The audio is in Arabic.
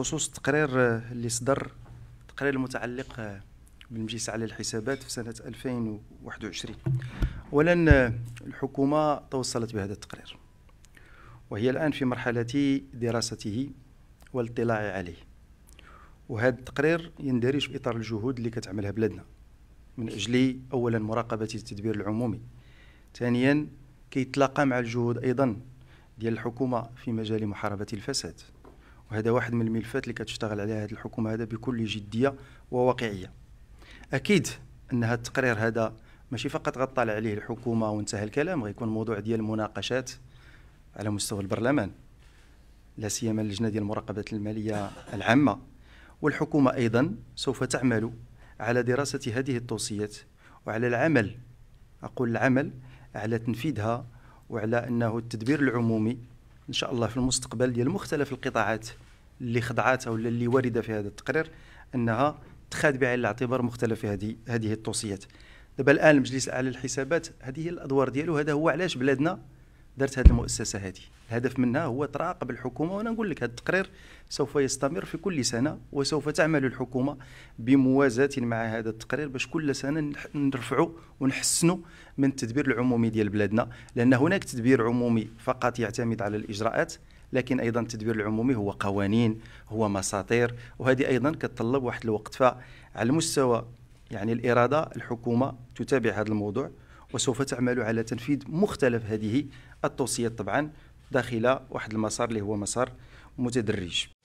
بخصوص التقرير آه، اللي صدر التقرير المتعلق آه، بالمجلس على الحسابات في سنة 2021 أولا آه، الحكومة توصلت بهذا التقرير وهي الآن في مرحلة دراسته والاطلاع عليه وهذا التقرير يندرج في إطار الجهود اللي كتعملها بلادنا من أجل أولا مراقبة التدبير العمومي ثانيا كيتلاقى مع الجهود أيضا ديال الحكومة في مجال محاربة الفساد وهذا واحد من الملفات اللي كتشتغل عليها هذه الحكومه هذا بكل جديه وواقعيه اكيد ان هذا التقرير هذا ماشي فقط غطلع عليه الحكومه وانتهى الكلام غيكون موضوع ديال المناقشات على مستوى البرلمان لا سيما اللجنه ديال المراقبه الماليه العامه والحكومه ايضا سوف تعمل على دراسه هذه التوصيات وعلى العمل اقول العمل على تنفيذها وعلى انه التدبير العمومي ان شاء الله في المستقبل ديال مختلف القطاعات اللي خضعات او اللي وارده في هذا التقرير انها تخاد بعين الاعتبار مختلف هذه هذه التوصيات دابا الان المجلس الاعلى للحسابات هذه هي الادوار ديالو هذا هو علاش بلادنا دارت هذه المؤسسه هذه الهدف منها هو تراقب الحكومه وانا نقول لك هذا التقرير سوف يستمر في كل سنه وسوف تعمل الحكومه بموازاه مع هذا التقرير باش كل سنه نرفعوا ونحسنوا من التدبير العمومي ديال بلادنا لان هناك تدبير عمومي فقط يعتمد على الاجراءات لكن ايضا التدبير العمومي هو قوانين هو مساطير وهذه ايضا كتطلب واحد الوقت فعلى المستوى يعني الاراده الحكومه تتابع هذا الموضوع وسوف تعمل على تنفيذ مختلف هذه التوصيات طبعا داخل واحد المسار اللي هو مسار متدرج